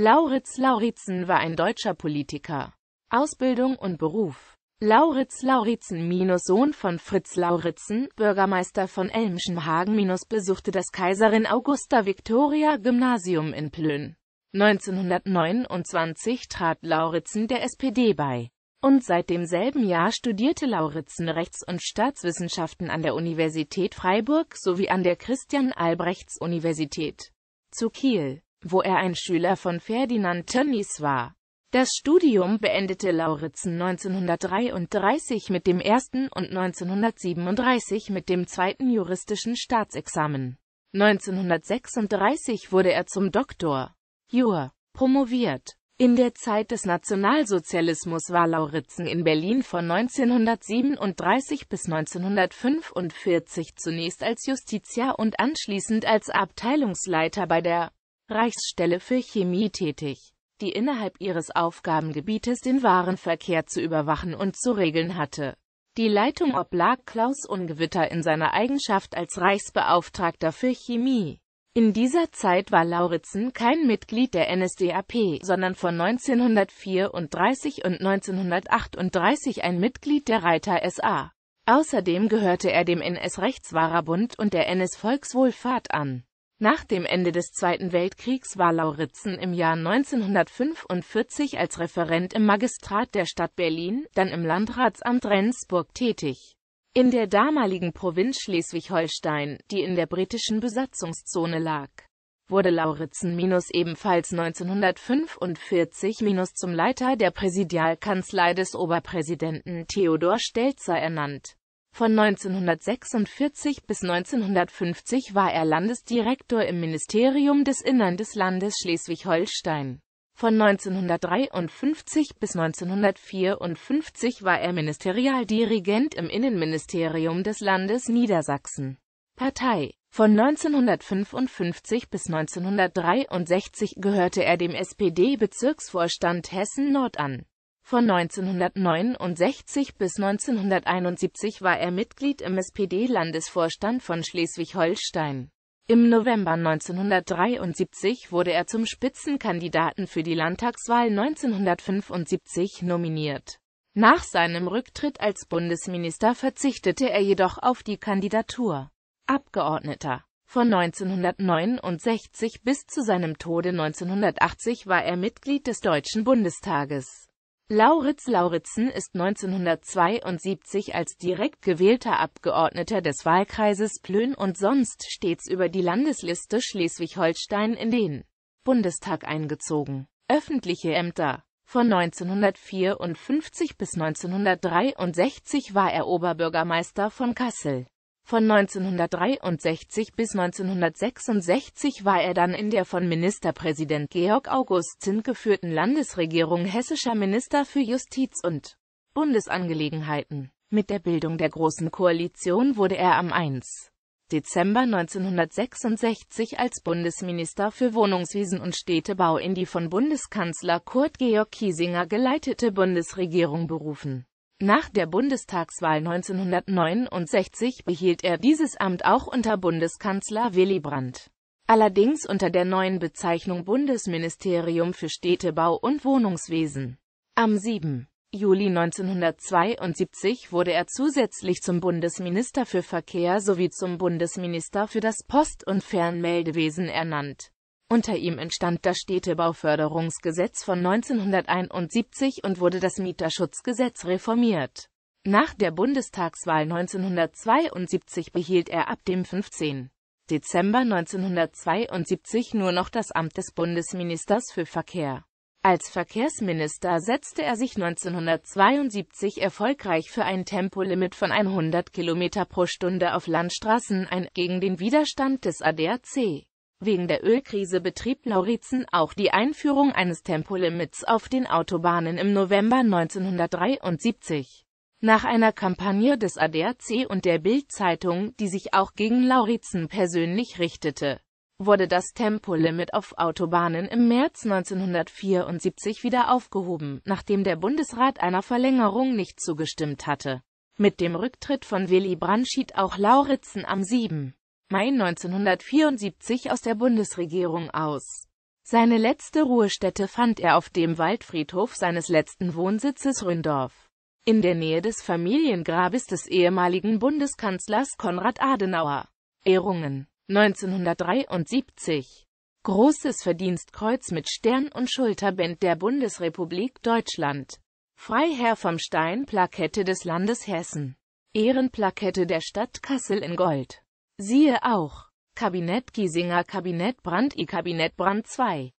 Lauritz Lauritzen war ein deutscher Politiker. Ausbildung und Beruf Lauritz Lauritzen Sohn von Fritz Lauritzen, Bürgermeister von Elmschenhagen besuchte das Kaiserin Augusta Victoria Gymnasium in Plön. 1929 trat Lauritzen der SPD bei. Und seit demselben Jahr studierte Lauritzen Rechts- und Staatswissenschaften an der Universität Freiburg sowie an der Christian-Albrechts-Universität zu Kiel wo er ein Schüler von Ferdinand Tönnies war. Das Studium beendete Lauritzen 1933 mit dem ersten und 1937 mit dem zweiten juristischen Staatsexamen. 1936 wurde er zum Doktor Jur promoviert. In der Zeit des Nationalsozialismus war Lauritzen in Berlin von 1937 bis 1945 zunächst als Justiziar und anschließend als Abteilungsleiter bei der Reichsstelle für Chemie tätig, die innerhalb ihres Aufgabengebietes den Warenverkehr zu überwachen und zu regeln hatte. Die Leitung oblag Klaus Ungewitter in seiner Eigenschaft als Reichsbeauftragter für Chemie. In dieser Zeit war Lauritzen kein Mitglied der NSDAP, sondern von 1934 und 1938 ein Mitglied der Reiter SA. Außerdem gehörte er dem NS-Rechtswahrerbund und der NS-Volkswohlfahrt an. Nach dem Ende des Zweiten Weltkriegs war Lauritzen im Jahr 1945 als Referent im Magistrat der Stadt Berlin, dann im Landratsamt Rendsburg tätig. In der damaligen Provinz Schleswig-Holstein, die in der britischen Besatzungszone lag, wurde Lauritzen ebenfalls 1945 zum Leiter der Präsidialkanzlei des Oberpräsidenten Theodor Stelzer ernannt von 1946 bis 1950 war er Landesdirektor im Ministerium des Innern des Landes Schleswig-Holstein. Von 1953 bis 1954 war er Ministerialdirigent im Innenministerium des Landes Niedersachsen. Partei Von 1955 bis 1963 gehörte er dem SPD-Bezirksvorstand Hessen-Nord an. Von 1969 bis 1971 war er Mitglied im SPD-Landesvorstand von Schleswig-Holstein. Im November 1973 wurde er zum Spitzenkandidaten für die Landtagswahl 1975 nominiert. Nach seinem Rücktritt als Bundesminister verzichtete er jedoch auf die Kandidatur. Abgeordneter von 1969 bis zu seinem Tode 1980 war er Mitglied des Deutschen Bundestages. Lauritz Lauritzen ist 1972 als direkt gewählter Abgeordneter des Wahlkreises Plön und sonst stets über die Landesliste Schleswig-Holstein in den Bundestag eingezogen. Öffentliche Ämter Von 1954 bis 1963 war er Oberbürgermeister von Kassel. Von 1963 bis 1966 war er dann in der von Ministerpräsident Georg August Zinn geführten Landesregierung hessischer Minister für Justiz und Bundesangelegenheiten. Mit der Bildung der Großen Koalition wurde er am 1. Dezember 1966 als Bundesminister für Wohnungswesen und Städtebau in die von Bundeskanzler Kurt Georg Kiesinger geleitete Bundesregierung berufen nach der Bundestagswahl 1969 behielt er dieses Amt auch unter Bundeskanzler Willy Brandt. Allerdings unter der neuen Bezeichnung Bundesministerium für Städtebau und Wohnungswesen. Am 7. Juli 1972 wurde er zusätzlich zum Bundesminister für Verkehr sowie zum Bundesminister für das Post- und Fernmeldewesen ernannt. Unter ihm entstand das Städtebauförderungsgesetz von 1971 und wurde das Mieterschutzgesetz reformiert. Nach der Bundestagswahl 1972 behielt er ab dem 15. Dezember 1972 nur noch das Amt des Bundesministers für Verkehr. Als Verkehrsminister setzte er sich 1972 erfolgreich für ein Tempolimit von 100 km pro Stunde auf Landstraßen ein, gegen den Widerstand des ADAC. Wegen der Ölkrise betrieb Lauritzen auch die Einführung eines Tempolimits auf den Autobahnen im November 1973. Nach einer Kampagne des ADAC und der Bild-Zeitung, die sich auch gegen Lauritzen persönlich richtete, wurde das Tempolimit auf Autobahnen im März 1974 wieder aufgehoben, nachdem der Bundesrat einer Verlängerung nicht zugestimmt hatte. Mit dem Rücktritt von Willy Brandt schied auch Lauritzen am 7. Mai 1974 aus der Bundesregierung aus. Seine letzte Ruhestätte fand er auf dem Waldfriedhof seines letzten Wohnsitzes Ründorf. In der Nähe des Familiengrabes des ehemaligen Bundeskanzlers Konrad Adenauer. Ehrungen 1973 Großes Verdienstkreuz mit Stern und Schulterband der Bundesrepublik Deutschland. Freiherr vom Stein Plakette des Landes Hessen. Ehrenplakette der Stadt Kassel in Gold. Siehe auch Kabinett Giesinger Kabinett Brand I Kabinett Brand II